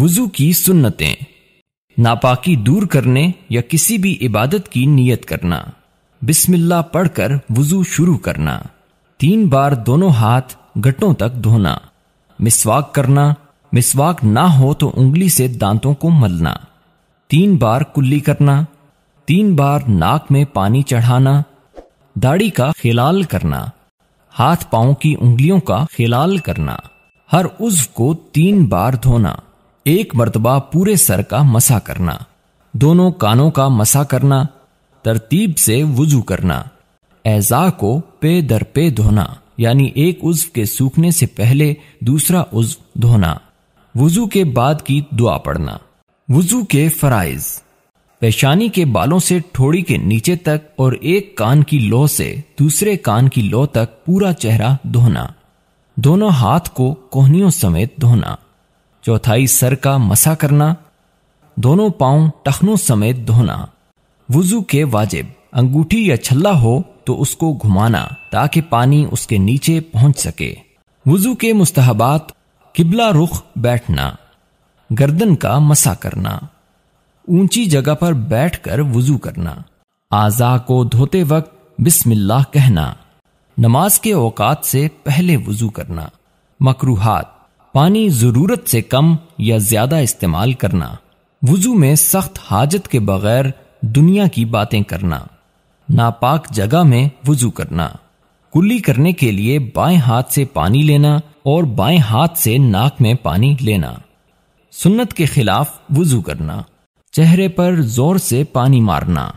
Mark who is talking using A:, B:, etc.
A: वज़ू की सुन्नतें नापाकी दूर करने या किसी भी इबादत की नियत करना बिस्मिल्लाह पढ़कर वज़ू शुरू करना तीन बार दोनों हाथ घटों तक धोना मिसवाक करना मिसवाक ना हो तो उंगली से दांतों को मलना तीन बार कुल्ली करना तीन बार नाक में पानी चढ़ाना दाढ़ी का खिलाल करना हाथ पांव की उंगलियों का खिलाल करना हर उज्व को तीन बार धोना एक मरतबा पूरे सर का मसा करना दोनों कानों का मसा करना तरतीब से वजू करना एजा को पे दर पे धोना यानी एक उज्व के सूखने से पहले दूसरा उज्व धोना वजू के बाद की दुआ पढ़ना वजू के फराइज पेशानी के बालों से ठोड़ी के नीचे तक और एक कान की लो से दूसरे कान की लो तक पूरा चेहरा धोना दोनों हाथ को कोहनियों समेत धोना चौथाई सर का मसा करना दोनों पांव टखनों समेत धोना वजू के वाजिब अंगूठी या छल्ला हो तो उसको घुमाना ताकि पानी उसके नीचे पहुंच सके वजू के मुस्तहबात किबला रुख बैठना गर्दन का मसा करना ऊंची जगह पर बैठकर वजू करना आजा को धोते वक्त बिस्मिल्लाह कहना नमाज के औकात से पहले वजू करना मकरूहात पानी ज़रूरत से कम या ज़्यादा इस्तेमाल करना वज़ू में सख्त हाजत के बगैर दुनिया की बातें करना नापाक जगह में वज़ू करना कुल्ली करने के लिए बाएं हाथ से पानी लेना और बाएं हाथ से नाक में पानी लेना सुन्नत के खिलाफ वज़ू करना चेहरे पर जोर से पानी मारना